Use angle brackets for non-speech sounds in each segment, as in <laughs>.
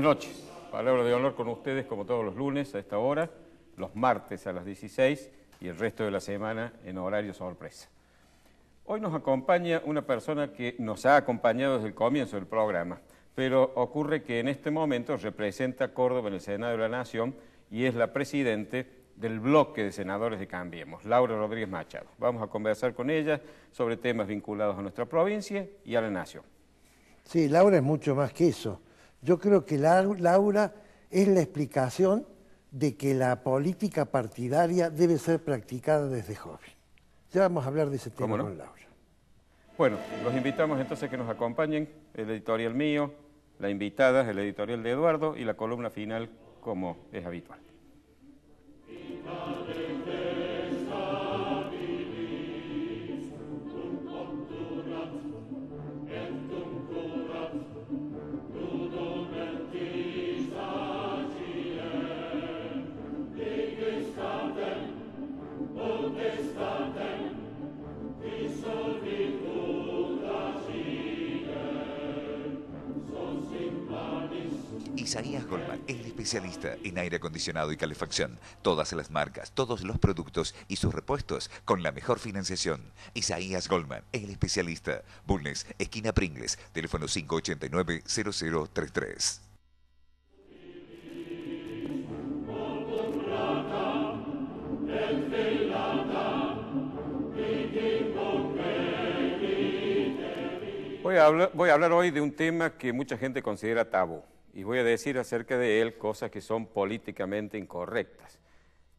Buenas noches. Palabra de honor con ustedes como todos los lunes a esta hora, los martes a las 16 y el resto de la semana en horario sorpresa. Hoy nos acompaña una persona que nos ha acompañado desde el comienzo del programa, pero ocurre que en este momento representa a Córdoba en el Senado de la Nación y es la presidente del bloque de senadores de Cambiemos, Laura Rodríguez Machado. Vamos a conversar con ella sobre temas vinculados a nuestra provincia y a la nación. Sí, Laura es mucho más que eso. Yo creo que Laura es la explicación de que la política partidaria debe ser practicada desde joven. Ya vamos a hablar de ese tema con Laura. Bueno, los invitamos entonces que nos acompañen, el editorial mío, la invitada es el editorial de Eduardo y la columna final como es habitual. Isaías Goldman, el especialista en aire acondicionado y calefacción. Todas las marcas, todos los productos y sus repuestos con la mejor financiación. Isaías Goldman, el especialista. Bulnes, esquina Pringles, teléfono 589-0033. Voy a, hablar, voy a hablar hoy de un tema que mucha gente considera tabú y voy a decir acerca de él cosas que son políticamente incorrectas.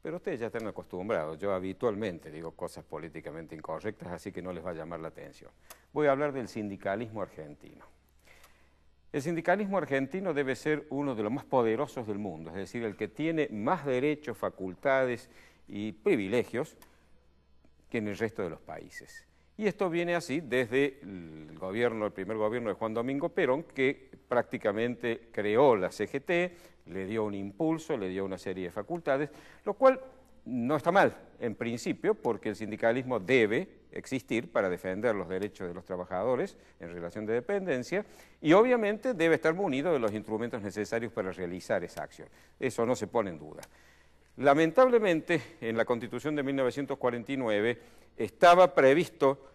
Pero ustedes ya están acostumbrados, yo habitualmente digo cosas políticamente incorrectas, así que no les va a llamar la atención. Voy a hablar del sindicalismo argentino. El sindicalismo argentino debe ser uno de los más poderosos del mundo, es decir, el que tiene más derechos, facultades y privilegios que en el resto de los países. Y esto viene así desde el gobierno, el primer gobierno de Juan Domingo Perón, que prácticamente creó la CGT, le dio un impulso, le dio una serie de facultades, lo cual no está mal, en principio, porque el sindicalismo debe existir para defender los derechos de los trabajadores en relación de dependencia y obviamente debe estar munido de los instrumentos necesarios para realizar esa acción. Eso no se pone en duda. Lamentablemente, en la Constitución de 1949 estaba previsto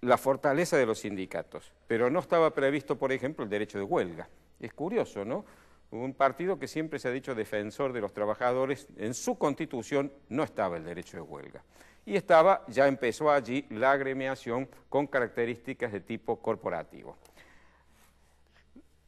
la fortaleza de los sindicatos, pero no estaba previsto, por ejemplo, el derecho de huelga. Es curioso, ¿no? Un partido que siempre se ha dicho defensor de los trabajadores, en su constitución no estaba el derecho de huelga. Y estaba, ya empezó allí la agremiación con características de tipo corporativo.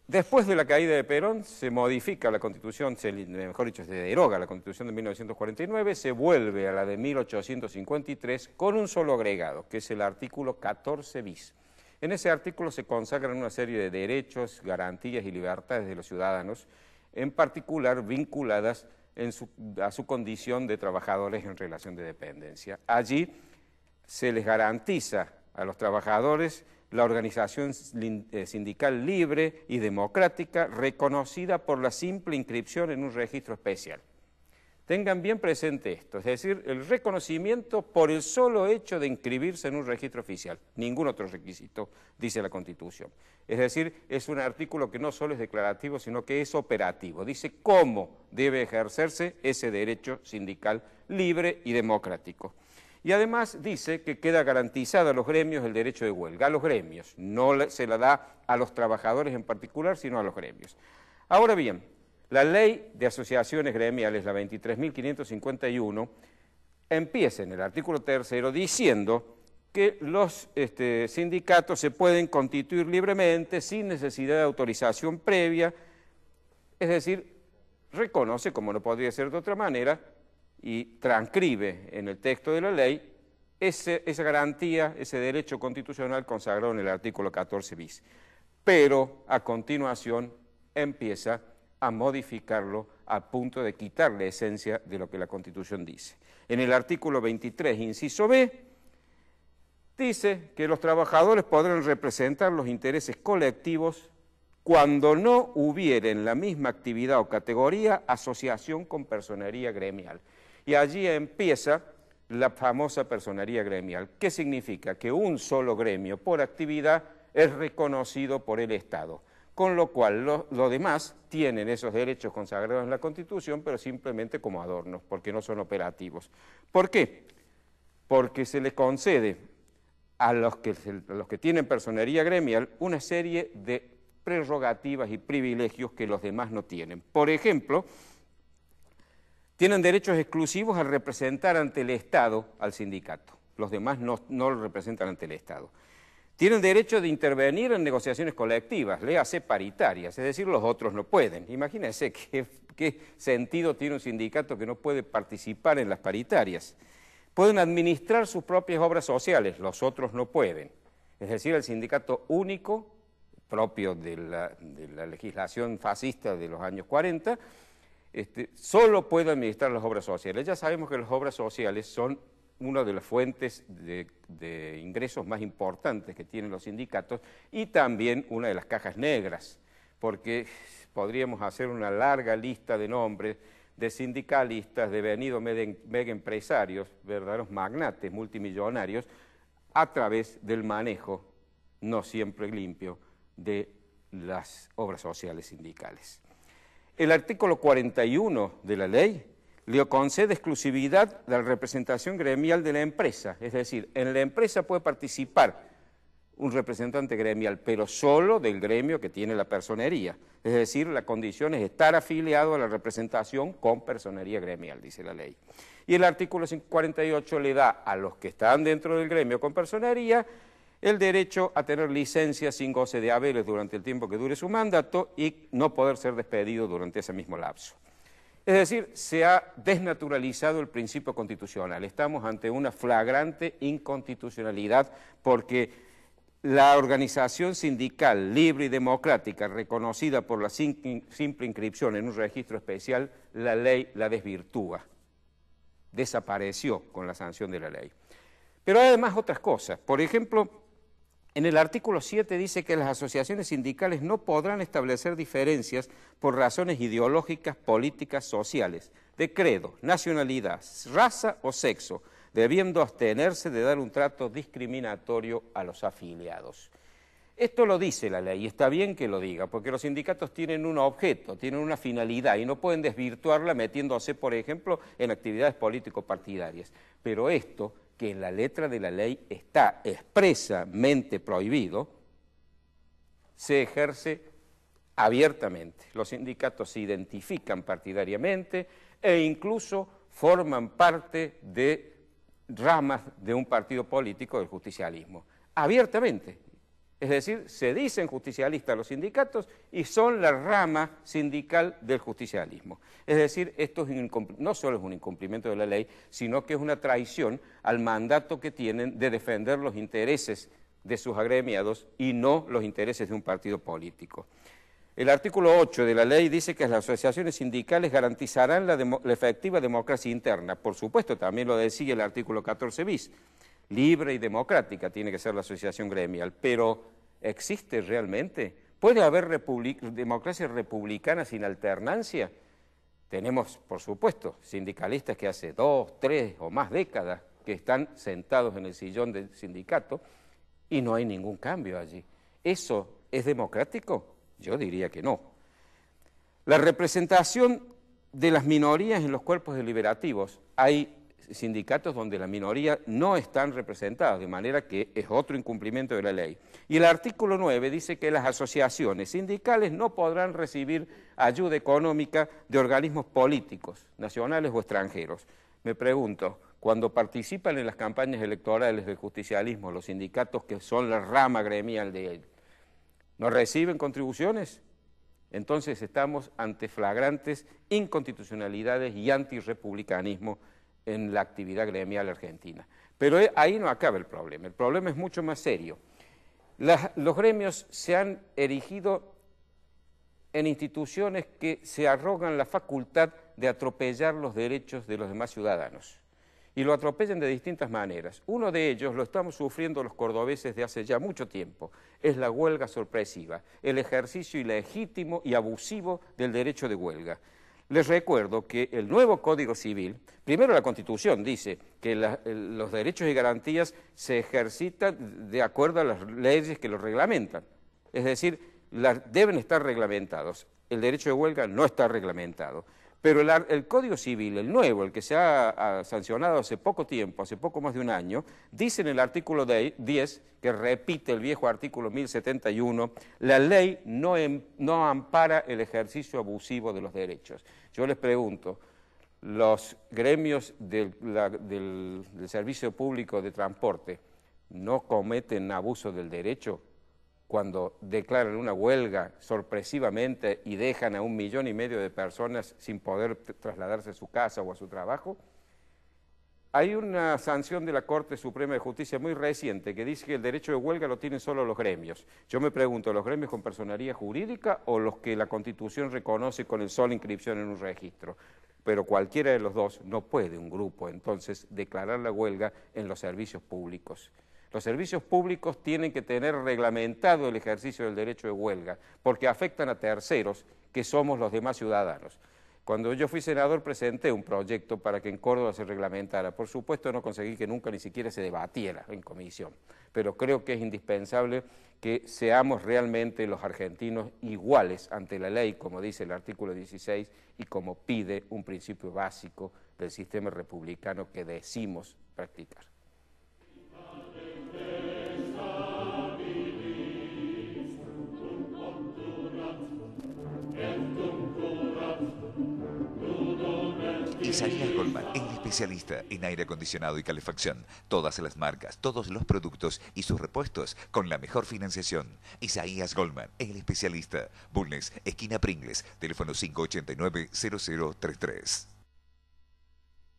Después de la caída de Perón se modifica la constitución, mejor dicho, se deroga la constitución de 1949, se vuelve a la de 1853 con un solo agregado, que es el artículo 14 bis. En ese artículo se consagran una serie de derechos, garantías y libertades de los ciudadanos, en particular vinculadas a su condición de trabajadores en relación de dependencia. Allí se les garantiza a los trabajadores la organización eh, sindical libre y democrática reconocida por la simple inscripción en un registro especial. Tengan bien presente esto, es decir, el reconocimiento por el solo hecho de inscribirse en un registro oficial, ningún otro requisito, dice la Constitución. Es decir, es un artículo que no solo es declarativo, sino que es operativo, dice cómo debe ejercerse ese derecho sindical libre y democrático. Y además dice que queda garantizado a los gremios el derecho de huelga, a los gremios, no se la da a los trabajadores en particular, sino a los gremios. Ahora bien, la ley de asociaciones gremiales, la 23.551, empieza en el artículo tercero diciendo que los este, sindicatos se pueden constituir libremente sin necesidad de autorización previa, es decir, reconoce, como no podría ser de otra manera, y transcribe en el texto de la ley esa garantía, ese derecho constitucional consagrado en el artículo 14 bis. Pero a continuación empieza a modificarlo a punto de quitar la esencia de lo que la Constitución dice. En el artículo 23, inciso B, dice que los trabajadores podrán representar los intereses colectivos cuando no hubiera en la misma actividad o categoría asociación con personería gremial. Y allí empieza la famosa personería gremial. ¿Qué significa? Que un solo gremio por actividad es reconocido por el Estado, con lo cual los demás tienen esos derechos consagrados en la Constitución, pero simplemente como adornos, porque no son operativos. ¿Por qué? Porque se le concede a los que tienen personería gremial una serie de prerrogativas y privilegios que los demás no tienen. Por ejemplo, tienen derechos exclusivos al representar ante el Estado al sindicato. Los demás no, lo representan ante el Estado. Tienen derecho de intervenir en negociaciones colectivas, léase paritarias, es decir, los otros no pueden. Imagínense <laughs> qué, sentido tiene un sindicato que no puede participar en las paritarias. Pueden administrar sus propias obras sociales, los otros no pueden. Es decir, el sindicato único, propio de de la legislación fascista de los años 40, este, solo puedo administrar las obras sociales. Ya sabemos que las obras sociales son una de las fuentes de, ingresos más importantes que tienen los sindicatos y también una de las cajas negras, porque podríamos hacer una larga lista de nombres de sindicalistas, devenidos mega empresarios, verdaderos magnates multimillonarios, a través del manejo no siempre limpio de las obras sociales sindicales. El artículo 41 de la ley le concede exclusividad de la representación gremial de la empresa, es decir, en la empresa puede participar un representante gremial, pero solo del gremio que tiene la personería. Es decir, la condición es estar afiliado a la representación con personería gremial, dice la ley. Y el artículo 48 le da a los que están dentro del gremio con personería el derecho a tener licencia sin goce de haberes durante el tiempo que dure su mandato y no poder ser despedido durante ese mismo lapso. Es decir, se ha desnaturalizado el principio constitucional. Estamos ante una flagrante inconstitucionalidad porque la organización sindical libre y democrática reconocida por la simple inscripción en un registro especial, la ley la desvirtúa. Desapareció con la sanción de la ley. Pero hay además otras cosas. Por ejemplo, en el artículo 7 dice que las asociaciones sindicales no podrán establecer diferencias por razones ideológicas, políticas, sociales, de credo, nacionalidad, raza o sexo, debiendo abstenerse de dar un trato discriminatorio a los afiliados. Esto lo dice la ley y está bien que lo diga, porque los sindicatos tienen un objeto, tienen una finalidad y no pueden desvirtuarla metiéndose, por ejemplo, en actividades político-partidarias. Pero esto que en la letra de la ley está expresamente prohibido, se ejerce abiertamente. Los sindicatos se identifican partidariamente e incluso forman parte de ramas de un partido político del justicialismo, abiertamente, es decir, se dicen justicialistas los sindicatos y son la rama sindical del justicialismo. Es decir, esto no solo es un incumplimiento de la ley, sino que es una traición al mandato que tienen de defender los intereses de sus agremiados y no los intereses de un partido político. El artículo 8 de la ley dice que las asociaciones sindicales garantizarán la, la efectiva democracia interna. Por supuesto, también lo decía el artículo 14 bis libre y democrática tiene que ser la asociación gremial, pero ¿existe realmente? ¿Puede haber democracia republicana sin alternancia? Tenemos, por supuesto, sindicalistas que hace dos, tres o más décadas que están sentados en el sillón del sindicato y no hay ningún cambio allí. ¿Eso es democrático? Yo diría que no. La representación de las minorías en los cuerpos deliberativos. Hay sindicatos donde la minoría no están representadas, de manera que es otro incumplimiento de la ley. Y el artículo 9 dice que las asociaciones sindicales no podrán recibir ayuda económica de organismos políticos, nacionales o extranjeros. Me pregunto, cuando participan en las campañas electorales del justicialismo, los sindicatos que son la rama gremial de él, ¿no reciben contribuciones? Entonces estamos ante flagrantes inconstitucionalidades y antirrepublicanismo en la actividad gremial argentina. Pero eh, ahí no acaba el problema, el problema es mucho más serio. los gremios se han erigido en instituciones que se arrogan la facultad de atropellar los derechos de los demás ciudadanos. Y lo atropellan de distintas maneras. Uno de ellos lo estamos sufriendo los cordobeses de hace ya mucho tiempo. Es la huelga sorpresiva, el ejercicio ilegítimo y abusivo del derecho de huelga. Les recuerdo que el nuevo Código Civil, primero la Constitución dice que los derechos y garantías se ejercitan de acuerdo a las leyes que los reglamentan. Es decir, deben estar reglamentados. El derecho de huelga no está reglamentado. Pero el, Código Civil, el nuevo, el que se ha, sancionado hace poco tiempo, hace poco más de un año, dice en el artículo 10, que repite el viejo artículo 1071, la ley no, em, no ampara el ejercicio abusivo de los derechos. Yo les pregunto, los gremios del servicio público de transporte no cometen abuso del derecho cuando declaran una huelga sorpresivamente y dejan a un millón y medio de personas sin poder trasladarse a su casa o a su trabajo, hay una sanción de la Corte Suprema de Justicia muy reciente que dice que el derecho de huelga lo tienen solo los gremios. Yo me pregunto, ¿los gremios con personería jurídica o los que la Constitución reconoce con el solo inscripción en un registro? Pero cualquiera de los dos no puede un grupo entonces declarar la huelga en los servicios públicos. Los servicios públicos tienen que tener reglamentado el ejercicio del derecho de huelga, porque afectan a terceros, que somos los demás ciudadanos. Cuando yo fui senador presenté un proyecto para que en Córdoba se reglamentara. Por supuesto no conseguí que nunca ni siquiera se debatiera en comisión, pero creo que es indispensable que seamos realmente los argentinos iguales ante la ley, como dice el artículo 16 y como pide un principio básico del sistema republicano que decimos practicar. Isaías Goldman, el especialista en aire acondicionado y calefacción. Todas las marcas, todos los productos y sus repuestos con la mejor financiación. Isaías Goldman, el especialista. Bulnes, esquina Pringles, teléfono 589-0033.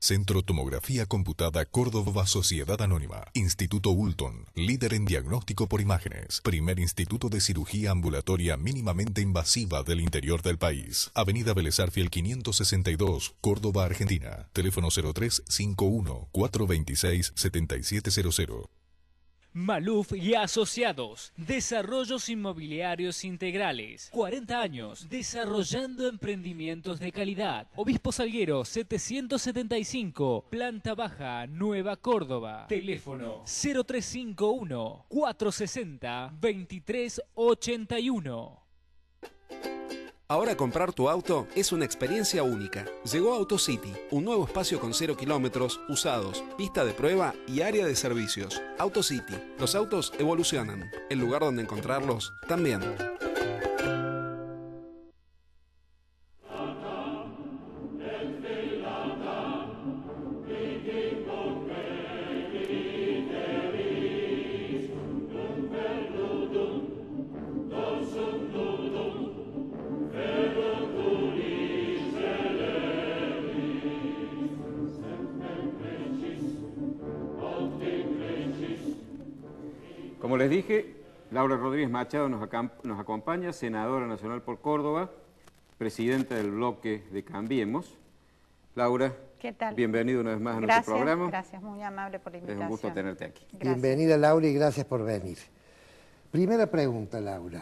Centro Tomografía Computada Córdoba Sociedad Anónima. Instituto Ulton, líder en diagnóstico por imágenes. Primer instituto de cirugía ambulatoria mínimamente invasiva del interior del país. Avenida Belezarfiel 562, Córdoba, Argentina. Teléfono 0351 426 7700. Maluf y Asociados, Desarrollos Inmobiliarios Integrales, 40 años, desarrollando emprendimientos de calidad. Obispo Salguero, 775, Planta Baja, Nueva Córdoba. Teléfono 0351 460 2381. Ahora comprar tu auto es una experiencia única. Llegó AutoCity, un nuevo espacio con 0 kilómetros, usados, pista de prueba y área de servicios. AutoCity, los autos evolucionan, el lugar donde encontrarlos también. Como les dije, Laura Rodríguez Machado nos, acompaña, senadora nacional por Córdoba, presidenta del bloque de Cambiemos. Laura, ¿Qué tal? Bienvenido una vez más a nuestro programa. Gracias, muy amable por la invitación. Es un gusto tenerte aquí. Bienvenida Laura y gracias por venir. Primera pregunta, Laura.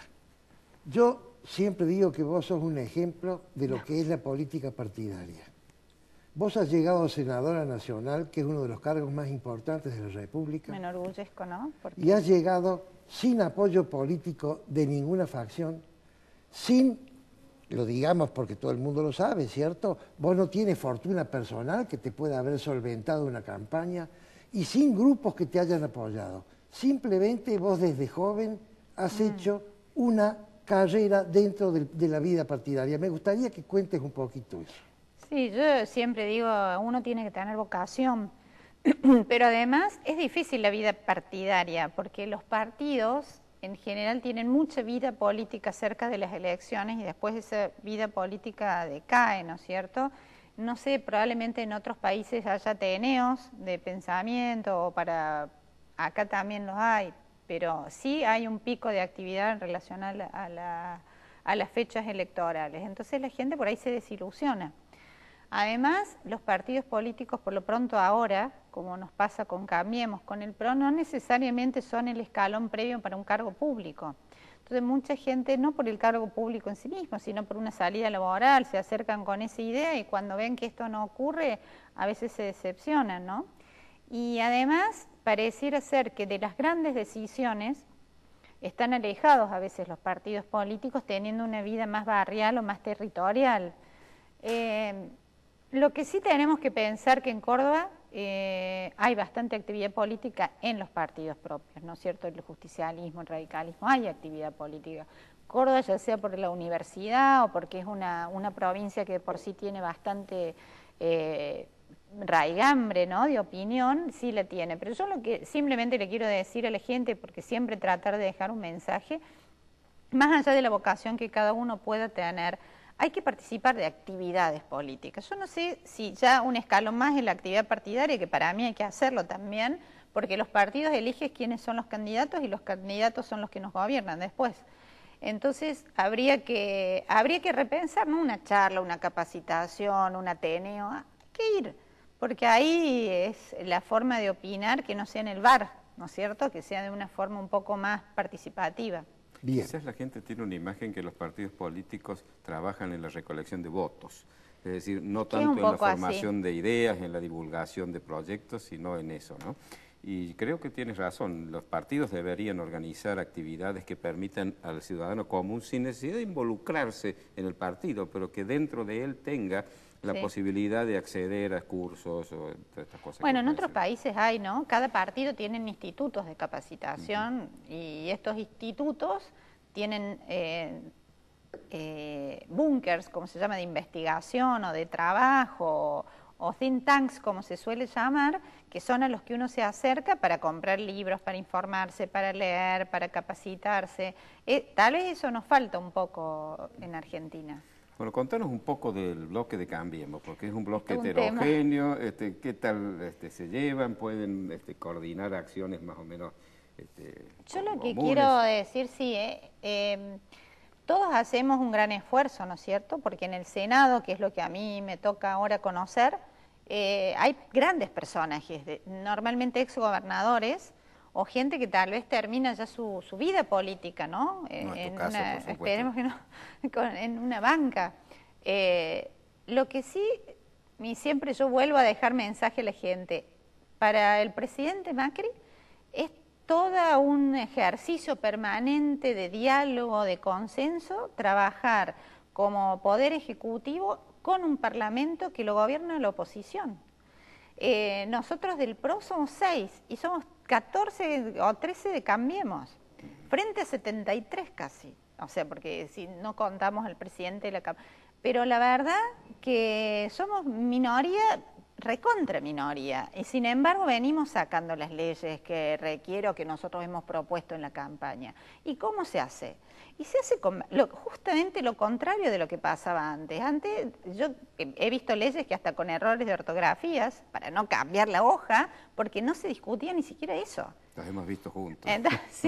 Yo siempre digo que vos sos un ejemplo de lo que es la política partidaria. Vos has llegado a senadora nacional, que es uno de los cargos más importantes de la República. Me enorgullezco, ¿no? Y has llegado sin apoyo político de ninguna facción, sin, lo digamos porque todo el mundo lo sabe, ¿cierto? Vos no tienes fortuna personal que te pueda haber solventado una campaña y sin grupos que te hayan apoyado. Simplemente vos desde joven has mm. hecho una carrera dentro de la vida partidaria. Me gustaría que cuentes un poquito eso. Sí, yo siempre digo, uno tiene que tener vocación, <clears throat> pero además es difícil la vida partidaria, porque los partidos en general tienen mucha vida política cerca de las elecciones y después esa vida política decae, ¿no es cierto? No sé, probablemente en otros países haya teneos de pensamiento o para... Acá también los hay, pero sí hay un pico de actividad en relación a las fechas electorales. Entonces la gente por ahí se desilusiona. Además, los partidos políticos, por lo pronto ahora, como nos pasa con Cambiemos, con el PRO, no necesariamente son el escalón previo para un cargo público. Entonces, mucha gente, no por el cargo público en sí mismo, sino por una salida laboral, se acercan con esa idea y cuando ven que esto no ocurre, a veces se decepcionan, ¿no? Y además, pareciera ser que de las grandes decisiones están alejados a veces los partidos políticos, teniendo una vida más barrial o más territorial. Eh, lo que sí tenemos que pensar que en Córdoba eh, hay bastante actividad política en los partidos propios, ¿no es cierto? El justicialismo, el radicalismo, hay actividad política. Córdoba, ya sea por la universidad o porque es una, provincia que por sí tiene bastante eh, raigambre ¿no? de opinión, sí la tiene. Pero yo lo que simplemente le quiero decir a la gente, porque siempre tratar de dejar un mensaje, más allá de la vocación que cada uno pueda tener, hay que participar de actividades políticas. Yo no sé si ya un escalón más en la actividad partidaria, que para mí hay que hacerlo también, porque los partidos eligen quiénes son los candidatos y los candidatos son los que nos gobiernan después. Entonces habría que, habría que repensar ¿no? una charla, una capacitación, un ateneo, hay que ir, porque ahí es la forma de opinar que no sea en el bar, ¿no es cierto? Que sea de una forma un poco más participativa. Bien. Quizás la gente tiene una imagen que los partidos políticos trabajan en la recolección de votos. Es decir, no tanto en la formación de ideas, en la divulgación de proyectos, sino en eso, ¿no? Y creo que tienes razón, los partidos deberían organizar actividades que permitan al ciudadano común, sin necesidad de involucrarse en el partido, pero que dentro de él tenga la posibilidad de acceder a cursos o todas estas cosas. Bueno, en otros países hay, ¿no? Cada partido tiene institutos de capacitación y estos institutos tienen eh, eh, bunkers, como se llama, de investigación o de trabajo, o think tanks, como se suele llamar, que son a los que uno se acerca para comprar libros, para informarse, para leer, para capacitarse. Eh, tal vez eso nos falta un poco en Argentina. Bueno, contanos un poco del bloque de Cambiemos, porque es un bloque heterogéneo, este, qué tal este, se llevan, pueden este, coordinar acciones más o menos este, yo lo que quiero decir, sí, eh, em, todos hacemos un gran esfuerzo, ¿no es cierto? Porque en el Senado, que es lo que a mí me toca ahora conocer, eh, hay grandes personajes, de, normalmente exgobernadores o gente que tal vez termina ya su, vida política, ¿no? no en, tu eh, caso, una, esperemos que no, <laughs> en una banca. lo que sí, y siempre yo vuelvo a dejar mensaje a la gente, para el presidente Macri todo un ejercicio permanente de diálogo, de consenso, trabajar como poder ejecutivo con un parlamento que lo gobierna la oposición. Eh, nosotros del PRO somos seis y somos 14 o 13 de Cambiemos, frente a 73 casi, o sea, porque si no contamos al presidente de la Cámara. Pero la verdad que somos minoría recontra minoría y sin embargo venimos sacando las leyes que requiero que nosotros hemos propuesto en la campaña. ¿Y cómo se hace? Y se hace con lo, justamente lo contrario de lo que pasaba antes. Antes yo he visto leyes que hasta con errores de ortografías, para no cambiar la hoja, porque no se discutía ni siquiera eso. Las hemos visto juntos. <laughs>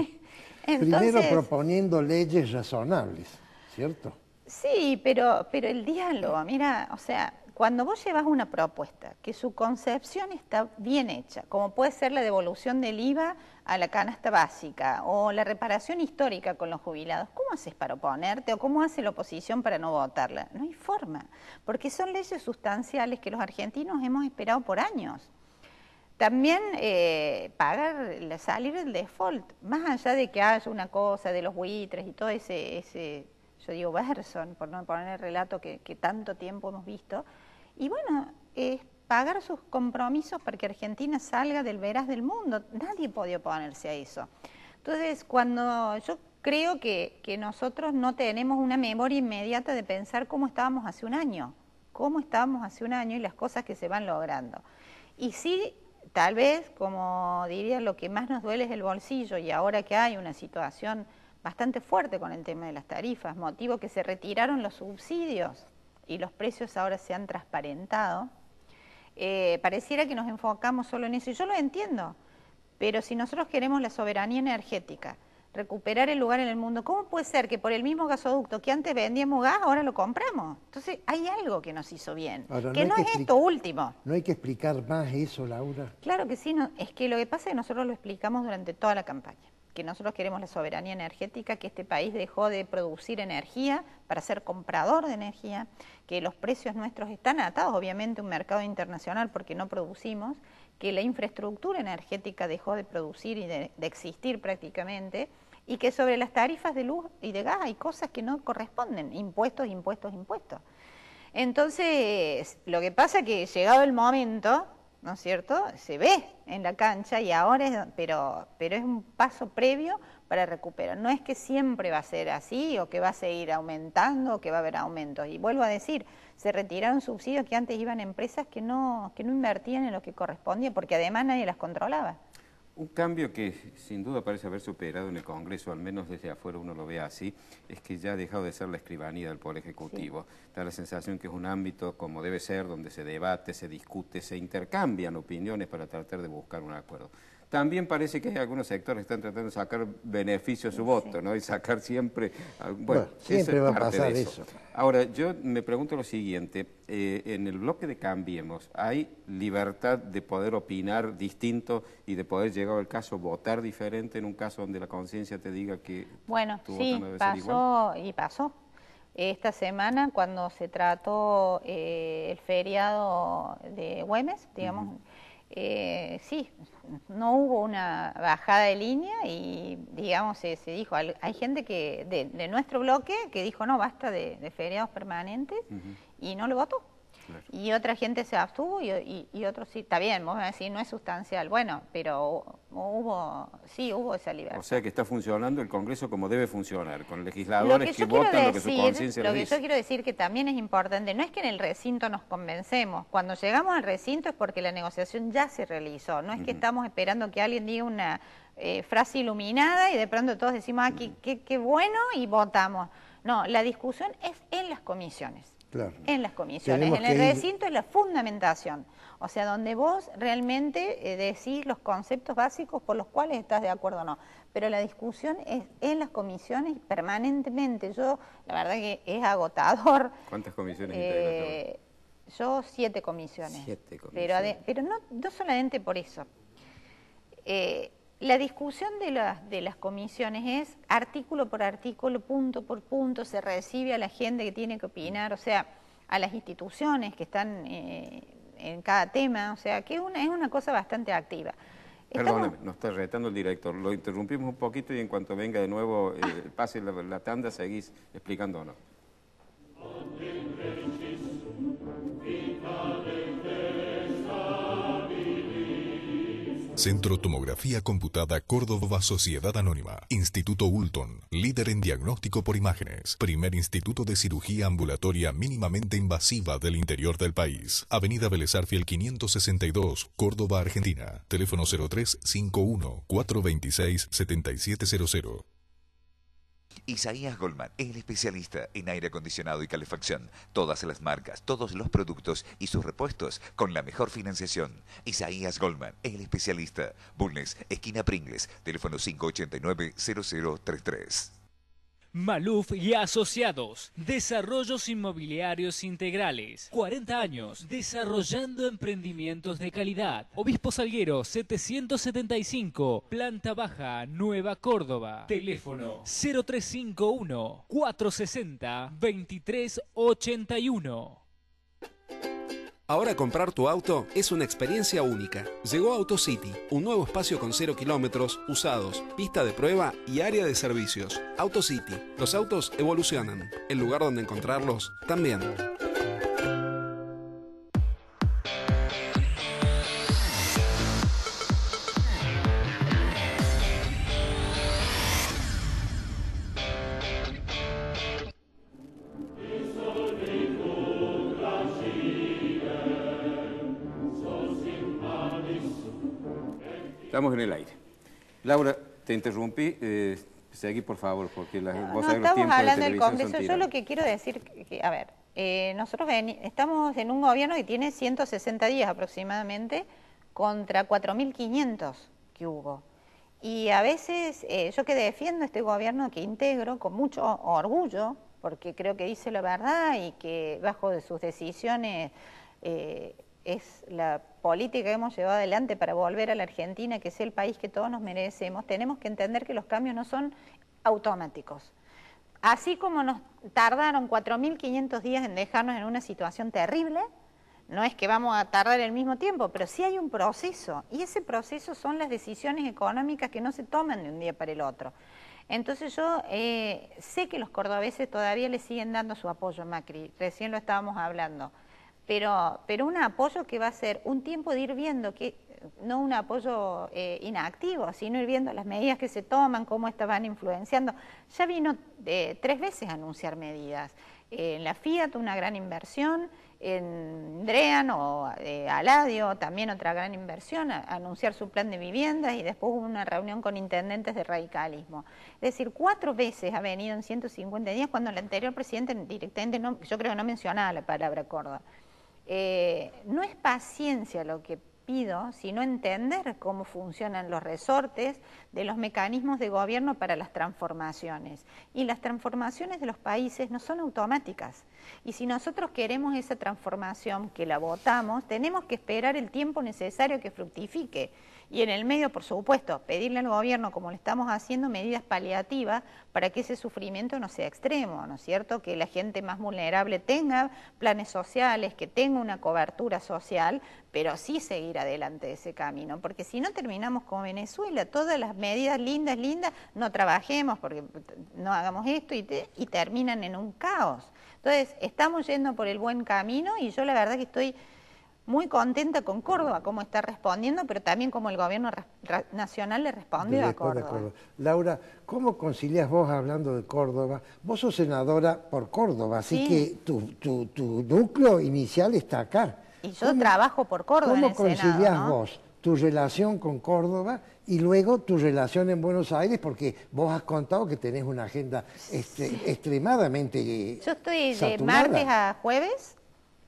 Primero proponiendo leyes razonables, ¿cierto? Sí, pero, pero el diálogo, mira, o sea, cuando vos llevas una propuesta que su concepción está bien hecha, como puede ser la devolución del IVA a la canasta básica o la reparación histórica con los jubilados, ¿cómo haces para oponerte o cómo hace la oposición para no votarla? No hay forma, porque son leyes sustanciales que los argentinos hemos esperado por años. También eh, pagar, salir del default, más allá de que haya una cosa de los buitres y todo ese, yo digo, verso, por no poner el relato que tanto tiempo hemos visto, y bueno, es pagar sus compromisos para que Argentina salga del veraz del mundo. Nadie podía oponerse a eso. Entonces, cuando yo creo que, que nosotros no tenemos una memoria inmediata de pensar cómo estábamos hace un año, cómo estábamos hace un año y las cosas que se van logrando. Y sí, tal vez, como diría, lo que más nos duele es el bolsillo y ahora que hay una situación bastante fuerte con el tema de las tarifas, motivo que se retiraron los subsidios y los precios ahora se han transparentado, eh, pareciera que nos enfocamos solo en eso, y yo lo entiendo, pero si nosotros queremos la soberanía energética, recuperar el lugar en el mundo, ¿cómo puede ser que por el mismo gasoducto que antes vendíamos gas, ahora lo compramos? Entonces hay algo que nos hizo bien, que no, es esto último. No hay que explicar más eso, Laura. Claro que sí, es que lo que pasa es que nosotros lo explicamos durante toda la campaña que nosotros queremos la soberanía energética, que este país dejó de producir energía para ser comprador de energía, que los precios nuestros están atados obviamente a un mercado internacional porque no producimos, que la infraestructura energética dejó de producir y de, de existir prácticamente, y que sobre las tarifas de luz y de gas hay cosas que no corresponden, impuestos, impuestos, impuestos. Entonces, lo que pasa es que llegado el momento, ¿no es cierto? Se ve en la cancha y ahora es, pero, pero es un paso previo para recuperar. No es que siempre va a ser así o que va a seguir aumentando o que va a haber aumentos. Y vuelvo a decir, se retiraron subsidios que antes iban a empresas que no, que no invertían en lo que correspondía porque además nadie las controlaba. Un cambio que sin duda parece haber superado en el Congreso, al menos desde afuera uno lo ve así, es que ya ha dejado de ser la escribanía del Poder Ejecutivo. Da la sensación que es un ámbito como debe ser, donde se debate, se discute, se intercambian opiniones para tratar de buscar un acuerdo también parece que hay algunos sectores que están tratando de sacar beneficio a su voto, ¿no? Y sacar siempre... Bueno, siempre va a pasar eso. Ahora, yo me pregunto lo siguiente. Eh, en el bloque de Cambiemos, ¿hay libertad de poder opinar distinto y de poder, llegar al caso, votar diferente en un caso donde la conciencia te diga que... Bueno, sí, pasó y pasó. Esta semana, cuando se trató eh, el feriado de Güemes, digamos... Eh, sí, no hubo una bajada de línea y digamos se, dijo, hay gente que de, nuestro bloque que dijo no, basta de, feriados permanentes y no lo votó. Y otra gente se abstuvo y, otros sí. Está bien, vos decís, no es sustancial. Bueno, pero hubo, sí, hubo esa libertad. O sea que está funcionando el Congreso como debe funcionar, con legisladores que, votan lo que su conciencia Lo que yo quiero decir que también es importante, no es que en el recinto nos convencemos. Cuando llegamos al recinto es porque la negociación ya se realizó. No es que estamos esperando que alguien diga una eh, frase iluminada y de pronto todos decimos, ah, qué bueno y votamos. No, la discusión es en las comisiones en las comisiones. en el recinto es la fundamentación, o sea, donde vos realmente eh, decís los conceptos básicos por los cuales estás de acuerdo o no. Pero la discusión es en las comisiones permanentemente. Yo, la verdad que es agotador. ¿Cuántas comisiones eh, Yo siete comisiones. Siete comisiones. Pero, pero no, no solamente por eso. Eh, la discusión de, de, las comisiones es artículo por artículo, punto por punto, se recibe a la gente que tiene que opinar, o sea, a las instituciones que están eh, en cada tema, o sea, que es una, es una cosa bastante activa. Perdóname, nos está retando el director, lo interrumpimos un poquito y en cuanto venga de nuevo el eh, pase la, la tanda seguís explicándonos. Centro Tomografía Computada Córdoba Sociedad Anónima. Instituto Ulton, líder en diagnóstico por imágenes. Primer instituto de cirugía ambulatoria mínimamente invasiva del interior del país. Avenida Belezarfiel 562, Córdoba, Argentina. Teléfono 51 426 7700. Isaías Goldman es el especialista en aire acondicionado y calefacción. Todas las marcas, todos los productos y sus repuestos con la mejor financiación. Isaías Goldman es el especialista. Bulnes, esquina Pringles, teléfono 589-0033. Maluf y Asociados, Desarrollos Inmobiliarios Integrales, 40 años, desarrollando emprendimientos de calidad. Obispo Salguero, 775, Planta Baja, Nueva Córdoba. Teléfono 0351 460 2381. Ahora comprar tu auto es una experiencia única. Llegó AutoCity, un nuevo espacio con 0 kilómetros, usados, pista de prueba y área de servicios. AutoCity, los autos evolucionan, el lugar donde encontrarlos también. Laura, te interrumpí. Eh, seguí, por favor, porque la, no, no, estamos hablando del Congreso. Yo lo que quiero decir, a ver, eh, nosotros estamos en un gobierno que tiene 160 días aproximadamente contra 4.500 que hubo. Y a veces eh, yo que defiendo este gobierno que integro con mucho orgullo, porque creo que dice la verdad y que bajo de sus decisiones eh, es la política que hemos llevado adelante para volver a la Argentina, que es el país que todos nos merecemos, tenemos que entender que los cambios no son automáticos. Así como nos tardaron 4.500 días en dejarnos en una situación terrible, no es que vamos a tardar el mismo tiempo, pero sí hay un proceso, y ese proceso son las decisiones económicas que no se toman de un día para el otro. Entonces yo eh, sé que los cordobeses todavía le siguen dando su apoyo a Macri, recién lo estábamos hablando pero, un apoyo que va a ser un tiempo de ir viendo, que, no un apoyo eh, inactivo, sino ir viendo las medidas que se toman, cómo estas van influenciando. Ya vino eh, tres veces a anunciar medidas. Eh, en la Fiat una gran inversión, en Drean o Aladio también otra gran inversión, anunciar su plan de vivienda y después hubo una reunión con intendentes de radicalismo. Es decir, cuatro veces ha venido en 150 días cuando el anterior presidente directamente, yo creo que no mencionaba la palabra Córdoba. Eh, no es paciencia lo que pido, sino entender cómo funcionan los resortes de los mecanismos de gobierno para las transformaciones. Y las transformaciones de los países no son automáticas, y si nosotros queremos esa transformación que la votamos, tenemos que esperar el tiempo necesario que fructifique. Y en el medio, por supuesto, pedirle al gobierno, como le estamos haciendo, medidas paliativas para que ese sufrimiento no sea extremo, ¿no es cierto? Que la gente más vulnerable tenga planes sociales, que tenga una cobertura social, pero sí seguir adelante ese camino, porque si no terminamos con Venezuela, todas las medidas lindas, lindas, no trabajemos porque no hagamos esto y, y terminan en un caos. Entonces, estamos yendo por el buen camino y yo la verdad que estoy muy contenta con Córdoba, cómo está respondiendo, pero también cómo el gobierno nacional le respondió a Córdoba. Laura, ¿cómo concilias vos hablando de Córdoba? Vos sos senadora por Córdoba, así que tu, núcleo inicial está acá. Y yo trabajo por Córdoba. ¿Cómo en vos tu relación con Córdoba y luego tu relación en Buenos Aires, porque vos has contado que tenés una agenda este, extremadamente. Yo estoy de martes a jueves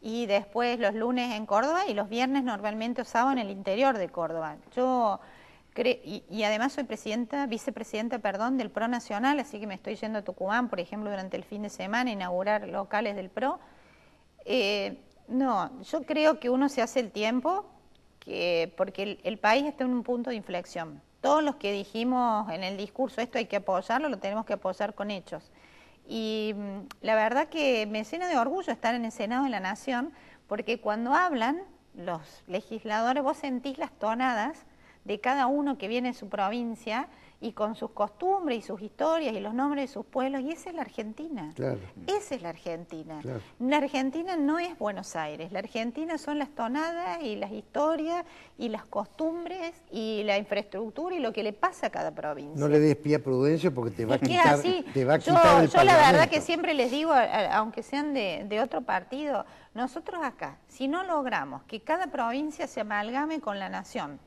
y después los lunes en Córdoba y los viernes normalmente o sábado en el interior de Córdoba. Yo y, además soy presidenta, vicepresidenta, perdón, del PRO Nacional, así que me estoy yendo a Tucumán, por ejemplo, durante el fin de semana, a inaugurar locales del PRO. Eh, no, yo creo que uno se hace el tiempo, porque el, país está en un punto de inflexión. Todos los que dijimos en el discurso esto hay que apoyarlo, lo tenemos que apoyar con hechos. Y mm, la verdad que me llena de orgullo estar en el Senado de la Nación, porque cuando hablan los legisladores, vos sentís las tonadas de cada uno que viene de su provincia y con sus costumbres y sus historias y los nombres de sus pueblos, y esa es la Argentina. Esa es la Argentina. La Argentina no es Buenos Aires, la Argentina son las tonadas y las historias y las costumbres y la infraestructura y lo que le pasa a cada provincia. No le des pie a Prudencio porque te va a quitar, yo, la verdad que siempre les digo, aunque sean de otro partido, nosotros acá, si no logramos que cada provincia se amalgame con la nación,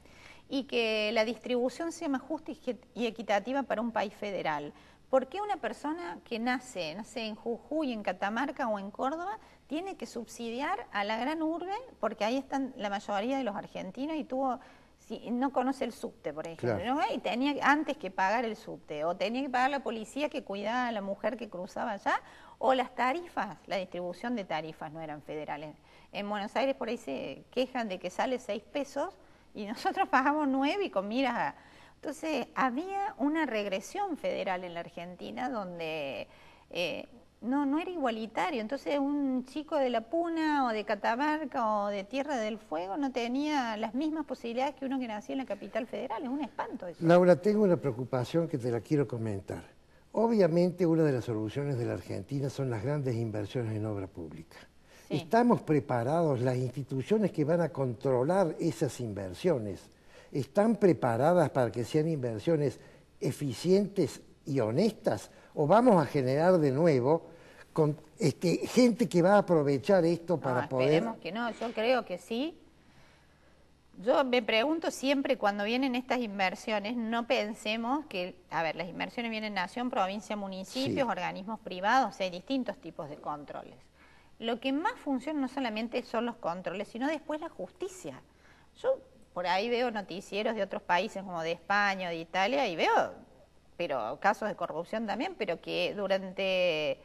y que la distribución sea más justa y equitativa para un país federal. ¿Por qué una persona que nace, nace en Jujuy, en Catamarca o en Córdoba, tiene que subsidiar a la gran urbe? Porque ahí están la mayoría de los argentinos y tuvo, si no conoce el subte, por ejemplo, y tenía antes que pagar el subte, o tenía que pagar la policía que cuidaba a la mujer que cruzaba allá, o las tarifas, la distribución de tarifas no eran federales. En Buenos Aires por ahí se quejan de que sale 6 pesos y nosotros pagamos <laughs> nueve y con Entonces, había una regresión federal en la Argentina donde eh, no, no era igualitario. Entonces, un chico de La Puna o de Catamarca o de Tierra del Fuego no tenía las mismas posibilidades que uno que nacía en la capital federal. Es un espanto eso. Laura, tengo una preocupación que te la quiero comentar. Obviamente, una de las soluciones de la Argentina son las grandes inversiones en obra pública. ¿Estamos preparados las instituciones que van a controlar esas inversiones? ¿Están preparadas para que sean inversiones eficientes y honestas? ¿O vamos a generar de nuevo este, gente que va a aprovechar esto para poder...? Esperemos que no, yo creo que sí. Yo me pregunto siempre cuando vienen estas inversiones, no pensemos que, a ver, las inversiones vienen nación, provincia, municipios, organismos privados, hay distintos tipos de controles lo que más funciona no solamente son los controles, sino después la justicia. Yo por ahí veo noticieros de otros países como de España o de Italia y veo pero casos de corrupción también, pero que durante,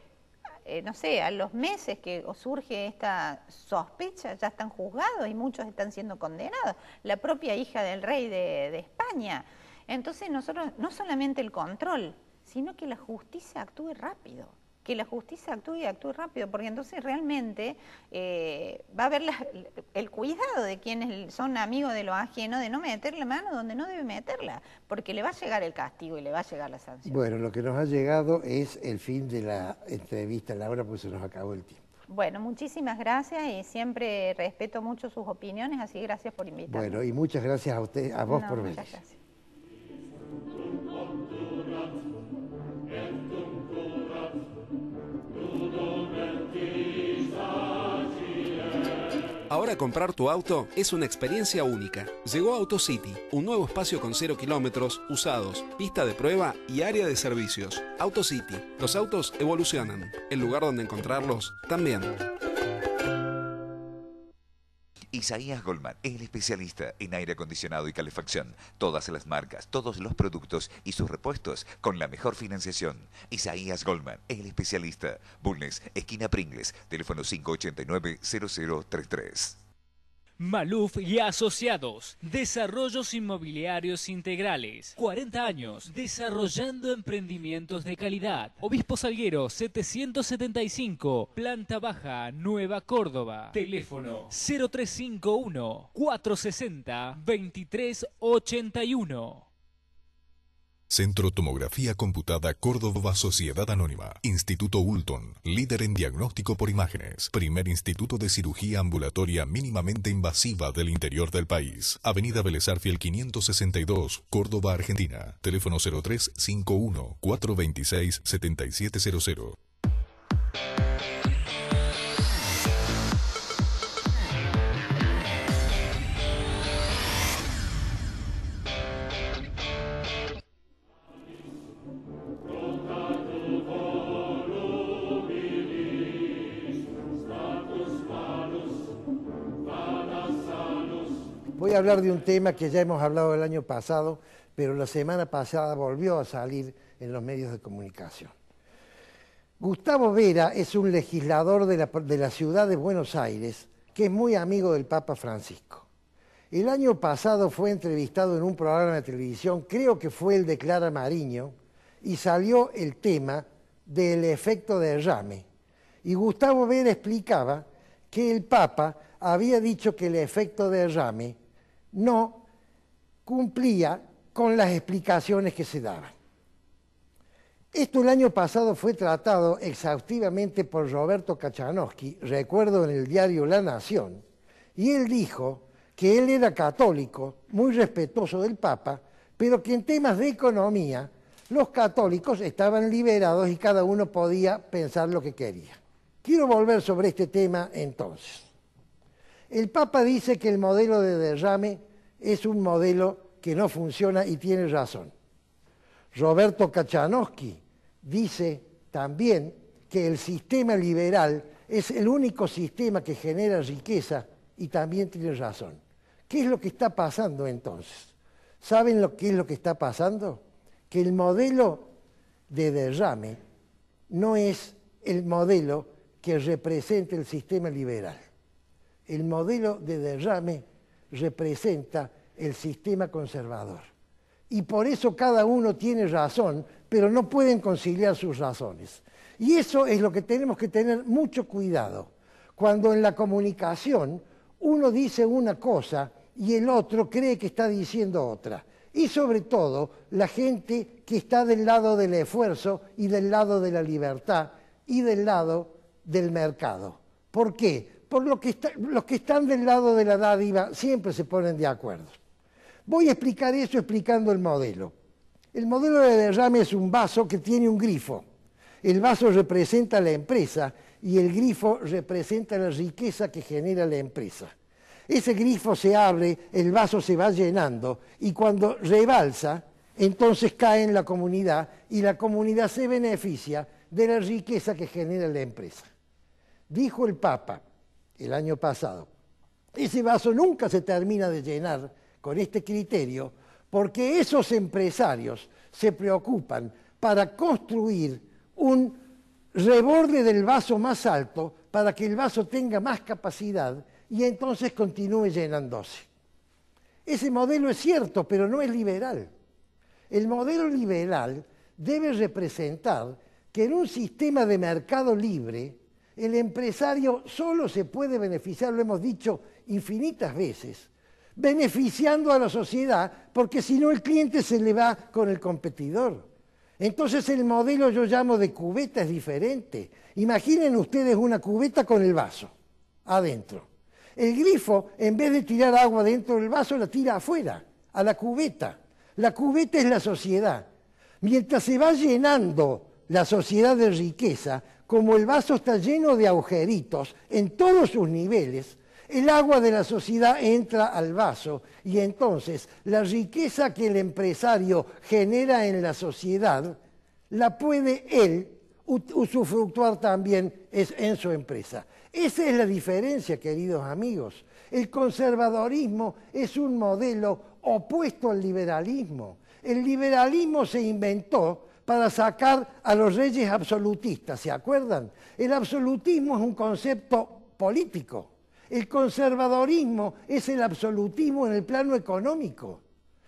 eh, no sé, a los meses que surge esta sospecha ya están juzgados y muchos están siendo condenados. La propia hija del rey de España. Entonces nosotros, no solamente el control, sino que la justicia actúe rápido que la justicia actúe y actúe rápido, porque entonces realmente eh, va a haber el cuidado de quienes son amigos de los ajeno de no meter la mano donde no debe meterla, porque le va a llegar el castigo y le va a llegar la sanción. Bueno, lo que nos ha llegado es el fin de la entrevista, Laura, pues se nos acabó el tiempo. Bueno, muchísimas gracias y siempre respeto mucho sus opiniones, así gracias por invitarme. Bueno, y muchas gracias a usted, a vos por venir. Gracias. Ahora comprar tu auto es una experiencia única. Llegó AutoCity, un nuevo espacio con 0 kilómetros, usados, pista de prueba y área de servicios. AutoCity, los autos evolucionan, el lugar donde encontrarlos también. Isaías Goldman es el especialista en aire acondicionado y calefacción. Todas las marcas, todos los productos y sus repuestos con la mejor financiación. Isaías Goldman es el especialista. Bulnes, esquina Pringles, teléfono 589-0033. Maluf y Asociados, Desarrollos Inmobiliarios Integrales, 40 años, desarrollando emprendimientos de calidad. Obispo Salguero, 775, Planta Baja, Nueva Córdoba. Teléfono 0351 460 2381. Centro Tomografía Computada Córdoba Sociedad Anónima. Instituto Ulton, líder en diagnóstico por imágenes. Primer instituto de cirugía ambulatoria mínimamente invasiva del interior del país. Avenida Belezarfiel 562, Córdoba, Argentina. Teléfono 51 426 7700. hablar de un tema que ya hemos hablado el año pasado, pero la semana pasada volvió a salir en los medios de comunicación. Gustavo Vera es un legislador de la, ciudad de Buenos Aires que es muy amigo del Papa Francisco. El año pasado fue entrevistado en un programa de televisión, creo que fue el de Clara Mariño, y salió el tema del efecto de derrame. Y Gustavo Vera explicaba que el Papa había dicho que el efecto de derrame no cumplía con las explicaciones que se daban. Esto el año pasado fue tratado exhaustivamente por Roberto Kachanowski, recuerdo en el diario La Nación, y él dijo que él era católico, muy respetuoso del Papa, pero que en temas de economía los católicos estaban liberados y cada uno podía pensar lo que quería. Quiero volver sobre este tema entonces. El Papa dice que el modelo de derrame es un modelo que no funciona y tiene razón. Roberto Kachanowski dice también que el sistema liberal es el único sistema que genera riqueza y también tiene razón. ¿Qué es lo que está pasando entonces? ¿Saben lo que es lo que está pasando? Que el modelo de derrame no es el modelo que representa el sistema liberal el modelo de derrame representa el sistema conservador. Y por eso cada uno tiene razón, pero no pueden conciliar sus razones. Y eso es lo que tenemos que tener mucho cuidado. Cuando en la comunicación uno dice una cosa y el otro cree que está diciendo otra. Y sobre todo la gente que está del lado del esfuerzo y del lado de la libertad y del lado del mercado. ¿Por qué? que los que están del lado de la dádiva siempre se ponen de acuerdo. Voy a explicar eso explicando el modelo. El modelo de derrame es un vaso que tiene un grifo. El vaso representa la empresa y el grifo representa la riqueza que genera la empresa. Ese grifo se abre, el vaso se va llenando y cuando rebalsa, entonces cae en la comunidad y la comunidad se beneficia de la riqueza que genera la empresa. Dijo el Papa, el año pasado. Ese vaso nunca se termina de llenar con este criterio porque esos empresarios se preocupan para construir un reborde del vaso más alto para que el vaso tenga más capacidad y entonces continúe llenándose. Ese modelo es cierto, pero no es liberal. El modelo liberal debe representar que en un sistema de mercado libre el empresario solo se puede beneficiar, lo hemos dicho infinitas veces, beneficiando a la sociedad, porque si no el cliente se le va con el competidor. Entonces el modelo yo llamo de cubeta es diferente. Imaginen ustedes una cubeta con el vaso adentro. El grifo, en vez de tirar agua dentro del vaso, la tira afuera, a la cubeta. La cubeta es la sociedad. Mientras se va llenando la sociedad de riqueza, como el vaso está lleno de agujeritos en todos sus niveles, el agua de la sociedad entra al vaso y entonces la riqueza que el empresario genera en la sociedad la puede él usufructuar también en su empresa. Esa es la diferencia, queridos amigos. El conservadorismo es un modelo opuesto al liberalismo. El liberalismo se inventó para sacar a los reyes absolutistas, ¿se acuerdan? El absolutismo es un concepto político. El conservadorismo es el absolutismo en el plano económico.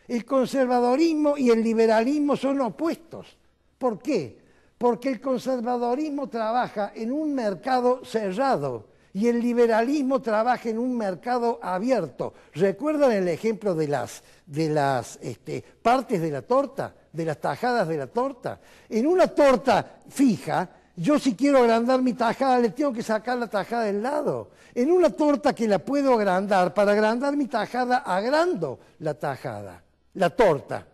El conservadorismo y el liberalismo son opuestos. ¿Por qué? Porque el conservadorismo trabaja en un mercado cerrado y el liberalismo trabaja en un mercado abierto. ¿Recuerdan el ejemplo de las, este, partes de la torta? de las tajadas de la torta. En una torta fija, yo si quiero agrandar mi tajada, le tengo que sacar la tajada del lado. En una torta que la puedo agrandar, para agrandar mi tajada, agrando la tajada, la torta.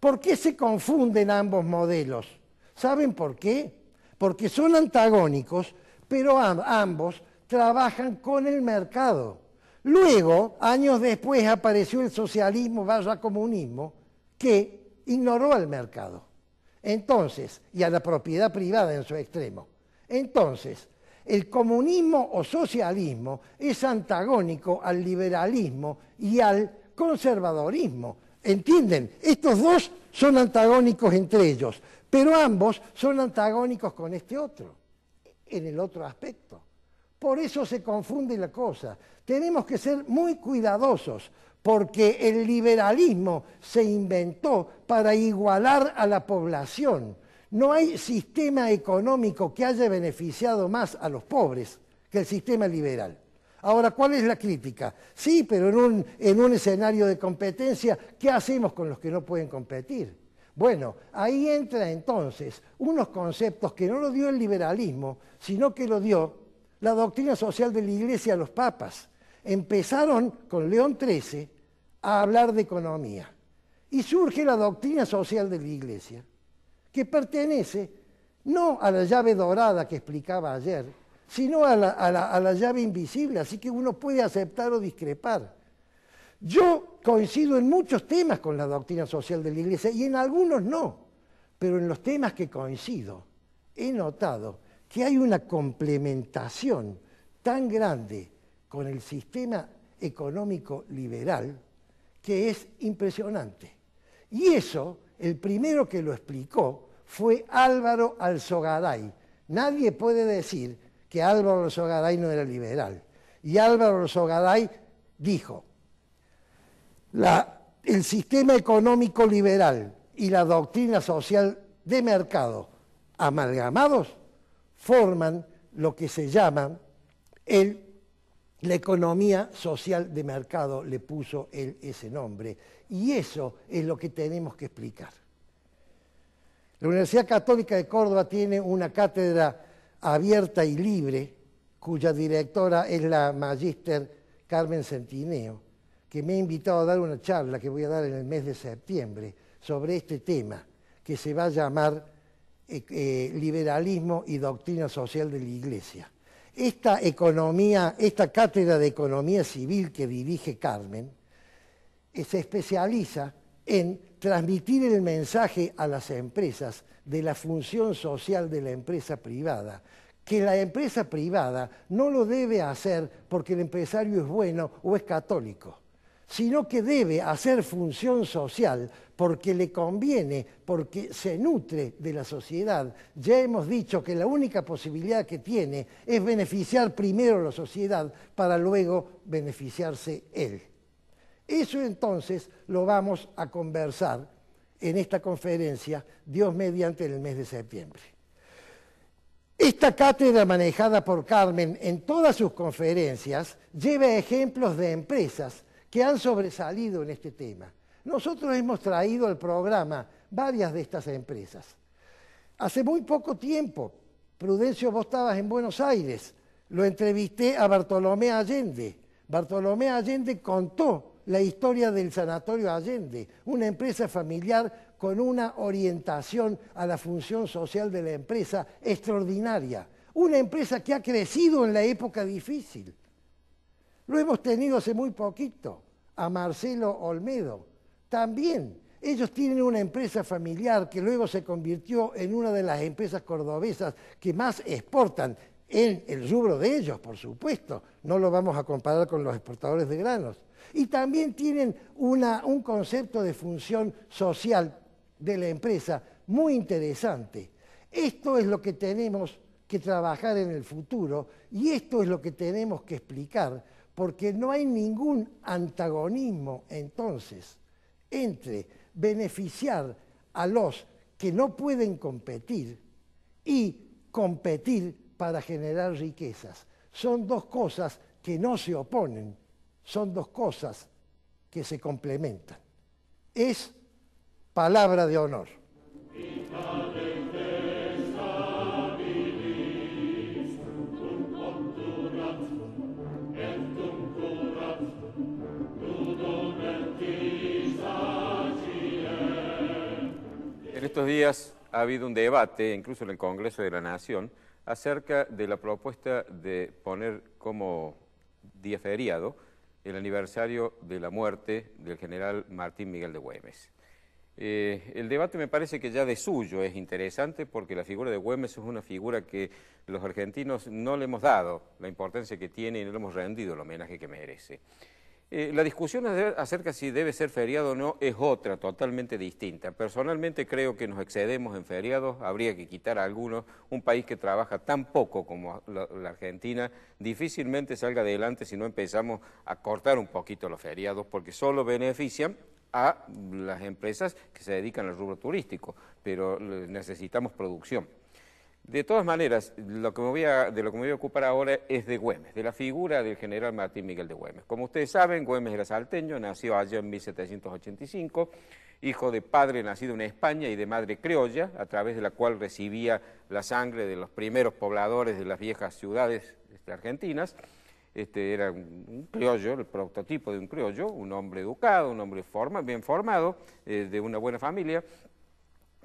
¿Por qué se confunden ambos modelos? ¿Saben por qué? Porque son antagónicos, pero ambos trabajan con el mercado. Luego, años después, apareció el socialismo vaya comunismo, que ignoró al mercado. Entonces, y a la propiedad privada en su extremo. Entonces, el comunismo o socialismo es antagónico al liberalismo y al conservadorismo. ¿Entienden? Estos dos son antagónicos entre ellos, pero ambos son antagónicos con este otro, en el otro aspecto. Por eso se confunde la cosa. Tenemos que ser muy cuidadosos porque el liberalismo se inventó para igualar a la población. No hay sistema económico que haya beneficiado más a los pobres que el sistema liberal. Ahora, ¿cuál es la crítica? Sí, pero en un, escenario de competencia, ¿qué hacemos con los que no pueden competir? Bueno, ahí entra entonces unos conceptos que no lo dio el liberalismo, sino que lo dio la doctrina social de la Iglesia a los papas. Empezaron con León XIII a hablar de economía. Y surge la doctrina social de la Iglesia, que pertenece no a la llave dorada que explicaba ayer, sino a la, a la llave invisible, así que uno puede aceptar o discrepar. Yo coincido en muchos temas con la doctrina social de la Iglesia y en algunos no, pero en los temas que coincido he notado que hay una complementación tan grande con el sistema económico liberal que es impresionante. Y eso, el primero que lo explicó fue Álvaro Alzogaday. Nadie puede decir que Álvaro Alzogaray no era liberal. Y Álvaro Alzogaray dijo, el sistema económico liberal y la doctrina social de mercado amalgamados forman lo que se llama el la economía social de mercado le puso él ese nombre. Y eso es lo que tenemos que explicar. La Universidad Católica de Córdoba tiene una cátedra abierta y libre, cuya directora es la magíster Carmen Centineo, que me ha invitado a dar una charla que voy a dar en el mes de septiembre sobre este tema, que se va a llamar eh, eh, Liberalismo y Doctrina Social de la Iglesia. Esta economía, esta cátedra de economía civil que dirige Carmen, eh, se especializa en transmitir el mensaje a las empresas de la función social de la empresa privada, que la empresa privada no lo debe hacer porque el empresario es bueno o es católico sino que debe hacer función social porque le conviene, porque se nutre de la sociedad. Ya hemos dicho que la única posibilidad que tiene es beneficiar primero la sociedad para luego beneficiarse él. Eso entonces lo vamos a conversar en esta conferencia, Dios mediante, en el mes de septiembre. Esta cátedra manejada por Carmen en todas sus conferencias lleva ejemplos de empresas que han sobresalido en este tema. Nosotros hemos traído al programa varias de estas empresas. Hace muy poco tiempo, Prudencio, vos estabas en Buenos Aires, lo entrevisté a Bartolomé Allende. Bartolomé Allende contó la historia del Sanatorio Allende, una empresa familiar con una orientación a la función social de la empresa extraordinaria, una empresa que ha crecido en la época difícil. Lo hemos tenido hace muy poquito a Marcelo Olmedo. También ellos tienen una empresa familiar que luego se convirtió en una de las empresas cordobesas que más exportan en el rubro de ellos, por supuesto. No lo vamos a comparar con los exportadores de granos. Y también tienen un concepto de función social de la empresa muy interesante. Esto es lo que tenemos que trabajar en el futuro y esto es lo que tenemos que explicar porque no hay ningún antagonismo entonces entre beneficiar a los que no pueden competir y competir para generar riquezas. Son dos cosas que no se oponen, son dos cosas que se complementan. Es palabra de honor. estos días ha habido un debate, incluso en el Congreso de la Nación, acerca de la propuesta de poner como día feriado el aniversario de la muerte del general Martín Miguel de Güemes. Eh, el debate me parece que ya de suyo es interesante porque la figura de Güemes es una figura que los argentinos no le hemos dado la importancia que tiene y no le hemos rendido el homenaje que merece. Eh, la discusión acerca si debe ser feriado o no es otra, totalmente distinta. Personalmente creo que nos excedemos en feriados, habría que quitar a algunos. Un país que trabaja tan poco como la Argentina difícilmente salga adelante si no empezamos a cortar un poquito los feriados, porque solo benefician a las empresas que se dedican al rubro turístico, pero necesitamos producción. De todas maneras, de lo que me voy a ocupar ahora es de Güemes, de la figura del general Martín Miguel de Güemes. Como ustedes saben, Güemes era salteño, nació allá en 1785, hijo de padre nacido en España y de madre criolla, a través de la cual recibía la sangre de los primeros pobladores de las viejas ciudades este, argentinas. Este, era un criollo, el prototipo de un criollo, un hombre educado, un hombre bien formado, eh, de una buena familia,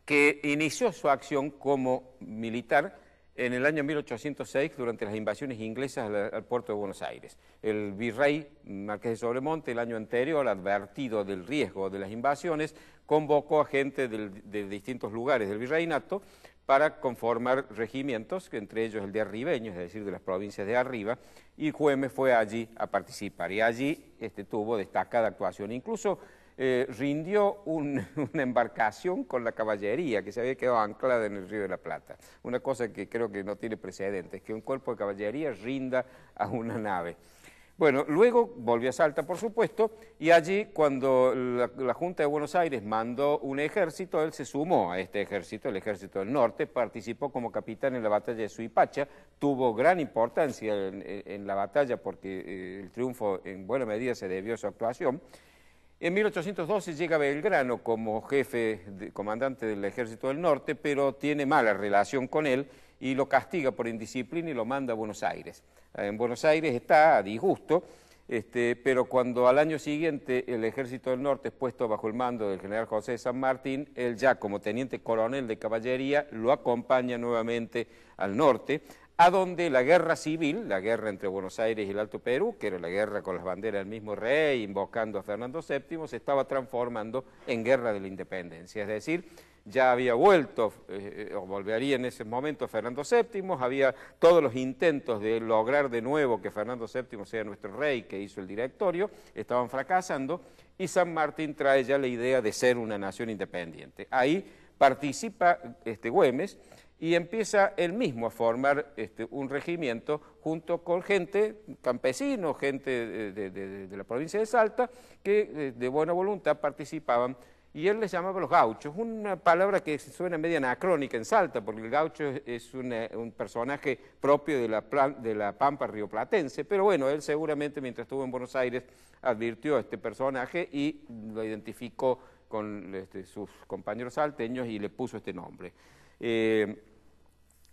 que inició su acción como militar en el año 1806 durante las invasiones inglesas al, puerto de Buenos Aires. El virrey Marqués de Sobremonte el año anterior, advertido del riesgo de las invasiones, convocó a gente de distintos lugares del virreinato para conformar regimientos, que entre ellos el de Arribeño, es decir, de las provincias de arriba, y Güemes fue allí a participar. Y allí este, tuvo destacada actuación. Incluso eh, rindió <laughs> una embarcación con la caballería que se había quedado anclada en el Río de la Plata. Una cosa que creo que no tiene precedentes, que un cuerpo de caballería rinda a una nave. Bueno, luego volvió a Salta, por supuesto, y allí cuando la, Junta de Buenos Aires mandó un ejército, él se sumó a este ejército, el Ejército del Norte, participó como capitán en la batalla de Suipacha, tuvo gran importancia en, la batalla porque eh, el triunfo en buena medida se debió a su actuación, en 1812 llega Belgrano como jefe, de, comandante del Ejército del Norte, pero tiene mala relación con él y lo castiga por indisciplina y lo manda a Buenos Aires. En Buenos Aires está a disgusto, este, pero cuando al año siguiente el Ejército del Norte es puesto bajo el mando del general José de San Martín, él ya como teniente coronel de caballería lo acompaña nuevamente al norte, a donde la guerra civil, la guerra entre Buenos Aires y el Alto Perú, que era la guerra con las banderas del mismo rey, invocando a Fernando VII, se estaba transformando en guerra de la independencia, es decir, ya había vuelto, eh, o volvería en ese momento Fernando VII, había todos los intentos de lograr de nuevo que Fernando VII sea nuestro rey, que hizo el directorio, estaban fracasando, y San Martín trae ya la idea de ser una nación independiente. Ahí participa este Güemes, y empieza él mismo a formar este, un regimiento junto con gente, campesinos, gente de, la provincia de Salta, que eh, de, buena voluntad participaban y él les llamaba los gauchos, una palabra que suena media anacrónica en Salta, porque el gaucho es un personaje propio de la, plan, de la pampa rioplatense, pero bueno, él seguramente mientras estuvo en Buenos Aires advirtió a este personaje y lo identificó con este, sus compañeros salteños y le puso este nombre. Eh,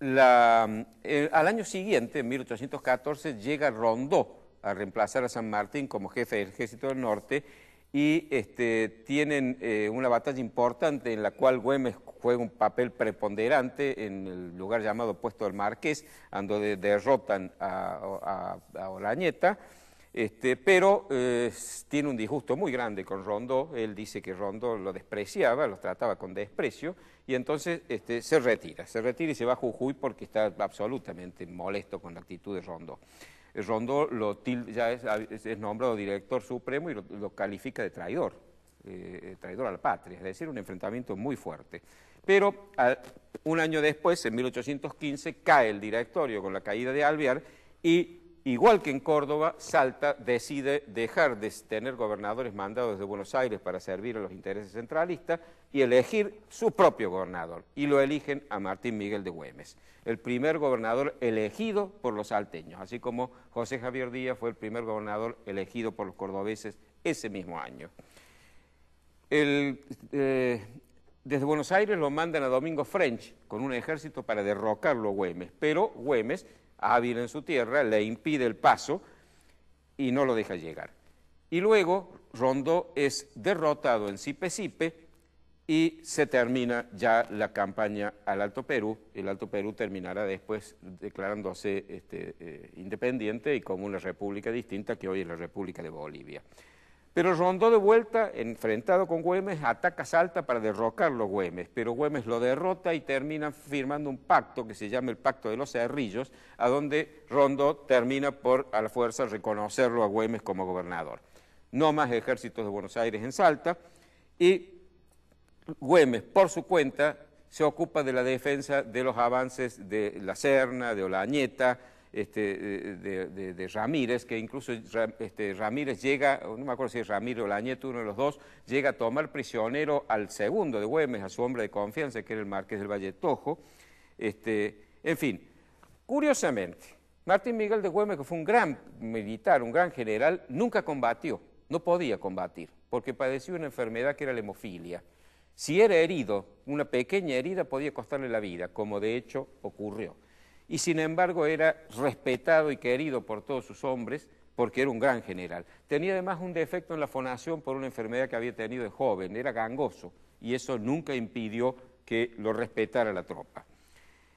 eh, al año siguiente, en 1814, llega Rondó a reemplazar a San Martín como jefe del ejército del norte y este, tienen eh, una batalla importante en la cual Güemes juega un papel preponderante en el lugar llamado Puesto del Marqués, donde derrotan a Olañeta. Este, pero eh, tiene un disgusto muy grande con Rondo, él dice que Rondo lo despreciaba, lo trataba con desprecio, y entonces este, se retira, se retira y se va a Jujuy porque está absolutamente molesto con la actitud de Rondo. Rondo lo ya es, nombrado director supremo y lo, califica de traidor, eh, traidor a la patria, es decir, un enfrentamiento muy fuerte. Pero un año después, en 1815, cae el directorio con la caída de Alvear y igual que en Córdoba, Salta decide dejar de tener gobernadores mandados de Buenos Aires para servir a los intereses centralistas y elegir su propio gobernador, y lo eligen a Martín Miguel de Güemes, el primer gobernador elegido por los salteños, así como José Javier Díaz fue el primer gobernador elegido por los cordobeses ese mismo año. Eh, desde Buenos Aires lo mandan a Domingo French con un ejército para derrocarlo a Güemes, pero Güemes hábil en su tierra, le impide el paso y no lo deja llegar. Y luego Rondo es derrotado en Sipe-Sipe y se termina ya la campaña al Alto Perú. El Alto Perú terminará después declarándose este, eh, independiente y como una república distinta que hoy es la República de Bolivia. Pero Rondó de vuelta, enfrentado con Güemes, ataca Salta para derrocarlo a Güemes, pero Güemes lo derrota y termina firmando un pacto que se llama el Pacto de los Cerrillos, a donde Rondó termina por, a la fuerza, reconocerlo a Güemes como gobernador. No más ejércitos de Buenos Aires en Salta, y Güemes, por su cuenta, se ocupa de la defensa de los avances de La Serna, de Olañeta, este, de, Ramírez, que incluso este, Ramírez llega, no me acuerdo si es Ramírez o Lañete, uno de los dos, llega a tomar prisionero al segundo de Güemes, a su hombre de confianza, que era el marqués del Valle Tojo. Este, en fin, curiosamente, Martín Miguel de Güemes, que fue un gran militar, un gran general, nunca combatió, no podía combatir, porque padeció una enfermedad que era la hemofilia. Si era herido, una pequeña herida podía costarle la vida, como de hecho ocurrió y sin embargo era respetado y querido por todos sus hombres porque era un gran general. Tenía además un defecto en la fonación por una enfermedad que había tenido de joven, era gangoso, y eso nunca impidió que lo respetara la tropa.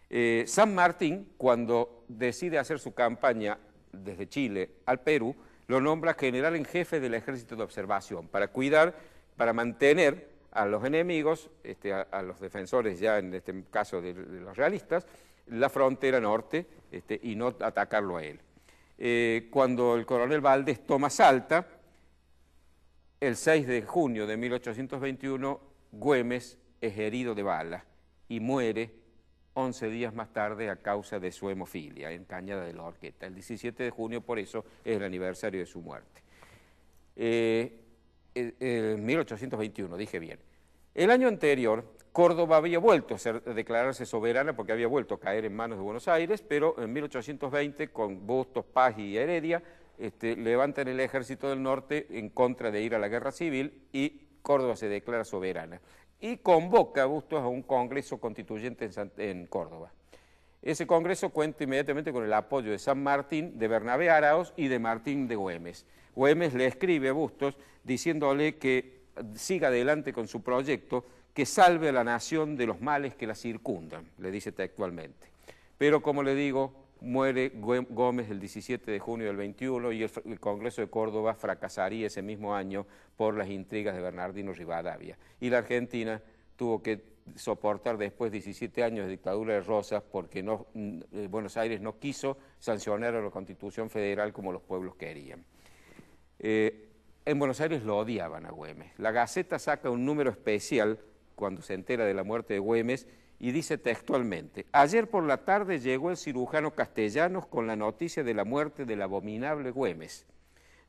Eh, San Martín, cuando decide hacer su campaña desde Chile al Perú, lo nombra general en jefe del ejército de observación para cuidar, para mantener a los enemigos, este, a, los defensores ya en este caso de los realistas, la frontera norte este, y no atacarlo a él. Eh, cuando el coronel Valdés toma Salta, el 6 de junio de 1821, Güemes es herido de bala y muere 11 días más tarde a causa de su hemofilia en Cañada de la Orqueta. El 17 de junio, por eso, es el aniversario de su muerte. 1821, eh, dije bien. El año anterior, Córdoba había vuelto a, declararse soberana porque había vuelto a caer en manos de Buenos Aires, pero en 1820, con Bustos, Paz y Heredia, este, levantan el ejército del norte en contra de ir a la guerra civil y Córdoba se declara soberana. Y convoca a Bustos a un congreso constituyente en, en Córdoba. Ese congreso cuenta inmediatamente con el apoyo de San Martín, de Bernabé Araos y de Martín de Güemes. Güemes le escribe a Bustos diciéndole que siga adelante con su proyecto que salve a la nación de los males que la circundan, le dice textualmente. Pero como le digo, muere Gómez el 17 de junio del 21 y el, Congreso de Córdoba fracasaría ese mismo año por las intrigas de Bernardino Rivadavia. Y la Argentina tuvo que soportar después 17 años de dictadura de Rosas porque eh, Buenos Aires no quiso sancionar a la Constitución Federal como los pueblos querían. Eh, en Buenos Aires lo odiaban a Güemes. La Gaceta saca un número especial cuando se entera de la muerte de Güemes y dice textualmente, ayer por la tarde llegó el cirujano Castellanos con la noticia de la muerte del abominable Güemes.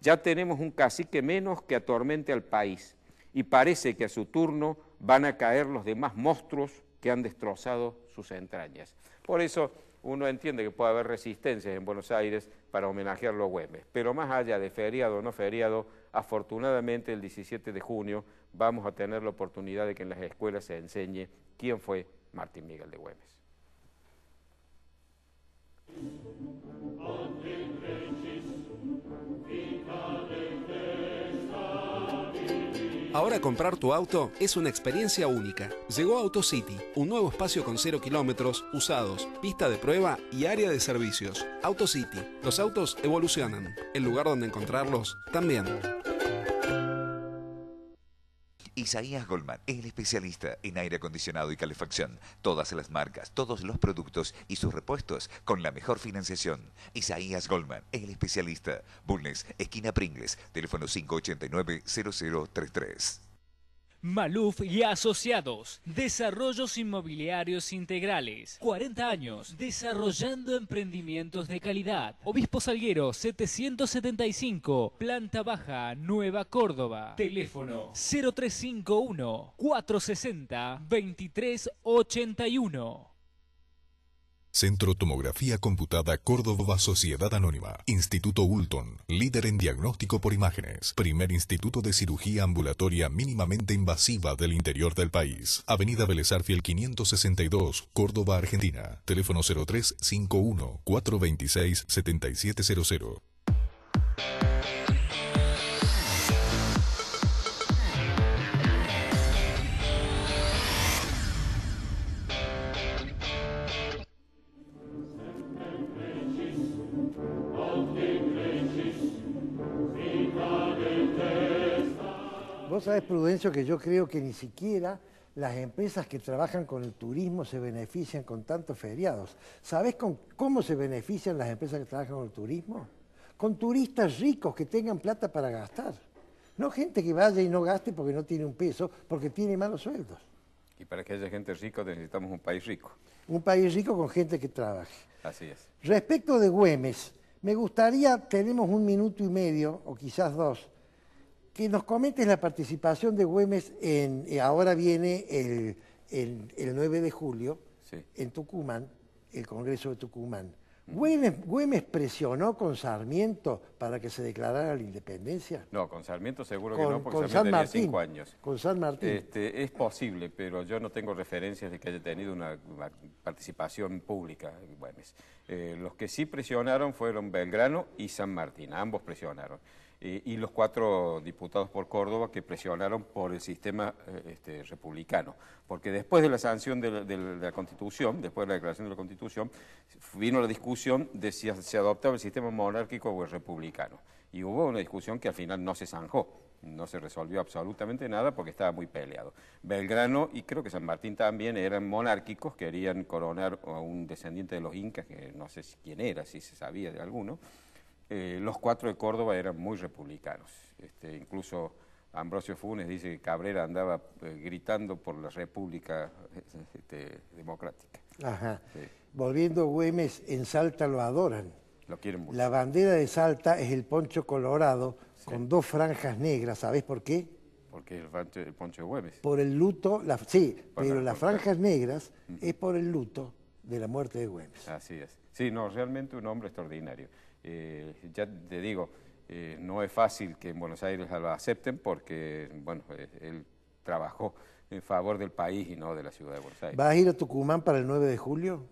Ya tenemos un cacique menos que atormente al país y parece que a su turno van a caer los demás monstruos que han destrozado sus entrañas. Por eso uno entiende que puede haber resistencias en Buenos Aires para homenajear a los Güemes, pero más allá de feriado o no feriado, Afortunadamente el 17 de junio vamos a tener la oportunidad de que en las escuelas se enseñe quién fue Martín Miguel de Güemes. Ahora comprar tu auto es una experiencia única. Llegó auto city un nuevo espacio con 0 kilómetros, usados, pista de prueba y área de servicios. AutoCity, los autos evolucionan, el lugar donde encontrarlos también. Isaías Goldman es el especialista en aire acondicionado y calefacción. Todas las marcas, todos los productos y sus repuestos con la mejor financiación. Isaías Goldman es el especialista. Bulnes, esquina Pringles, teléfono 589-0033. Maluf y Asociados, Desarrollos Inmobiliarios Integrales, 40 años, desarrollando emprendimientos de calidad. Obispo Salguero, 775, Planta Baja, Nueva Córdoba. Teléfono 0351 460 2381. Centro Tomografía Computada Córdoba Sociedad Anónima. Instituto Ulton, líder en diagnóstico por imágenes. Primer instituto de cirugía ambulatoria mínimamente invasiva del interior del país. Avenida Belezarfiel 562, Córdoba, Argentina. Teléfono 51 426 7700. sabes, Prudencio, que yo creo que ni siquiera las empresas que trabajan con el turismo se benefician con tantos feriados. ¿Sabes con cómo se benefician las empresas que trabajan con el turismo? Con turistas ricos que tengan plata para gastar. No gente que vaya y no gaste porque no tiene un peso, porque tiene malos sueldos. Y para que haya gente rica necesitamos un país rico. Un país rico con gente que trabaje. Así es. Respecto de Güemes, me gustaría, tenemos un minuto y medio, o quizás dos, que nos comentes la participación de Güemes en, eh, ahora viene el, 9 de julio, en Tucumán, el Congreso de Tucumán. Güemes, presionó con Sarmiento para que se declarara la independencia. No, con Sarmiento seguro que no, porque Sarmiento San cinco años. Con San Martín. Este, es posible, pero yo no tengo referencias de que haya tenido una, participación pública Güemes. Eh, los que sí presionaron fueron Belgrano y San Martín, ambos presionaron y los cuatro diputados por Córdoba que presionaron por el sistema eh, este, republicano. Porque después de la sanción de de la, Constitución, después de la declaración de la Constitución, vino la discusión de si se adoptaba el sistema monárquico o el republicano. Y hubo una discusión que al final no se zanjó no se resolvió absolutamente nada porque estaba muy peleado. Belgrano y creo que San Martín también eran monárquicos, querían coronar a un descendiente de los incas, que no sé quién era, si se sabía de alguno, eh, los cuatro de Córdoba eran muy republicanos. Este, incluso Ambrosio Funes dice que Cabrera andaba eh, gritando por la República este, Democrática. Ajá. Volviendo Volviendo Güemes, en Salta lo adoran. Lo quieren mucho. La bandera de Salta es el poncho colorado con dos franjas negras. ¿Sabes por qué? Porque el, el poncho de Güemes. Por el luto, sí, pero las franjas negras es por el luto de la muerte de Güemes. Así es. Sí, no, realmente un hombre extraordinario. Eh, ya te digo, eh, no es fácil que en Buenos Aires lo acepten porque, bueno, eh, él trabajó en favor del país y no de la ciudad de Buenos Aires. ¿Vas a ir a Tucumán para el 9 de julio?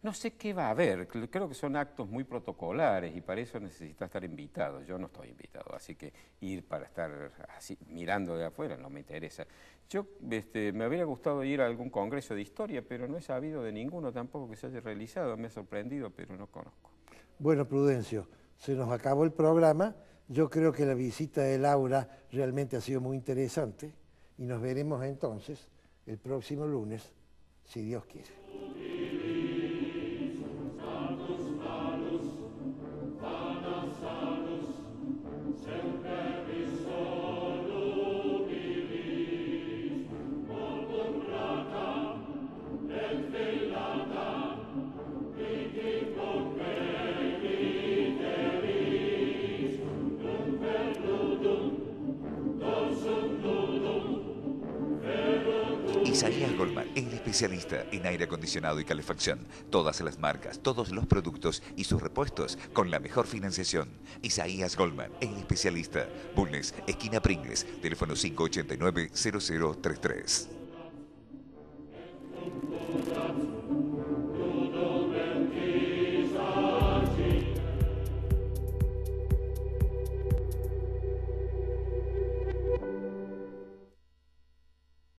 No sé qué va a haber, creo que son actos muy protocolares y para eso necesita estar invitado. Yo no estoy invitado, así que ir para estar así mirando de afuera no me interesa. Yo este, me hubiera gustado ir a algún congreso de historia, pero no he sabido de ninguno tampoco que se haya realizado, me ha sorprendido, pero no conozco. Bueno, Prudencio, se nos acabó el programa. Yo creo que la visita de Laura realmente ha sido muy interesante y nos veremos entonces el próximo lunes, si Dios quiere. Goldman, el especialista en aire acondicionado y calefacción. Todas las marcas, todos los productos y sus repuestos con la mejor financiación. Isaías Goldman, el especialista. Bulnes, esquina Pringles, teléfono 589-0033.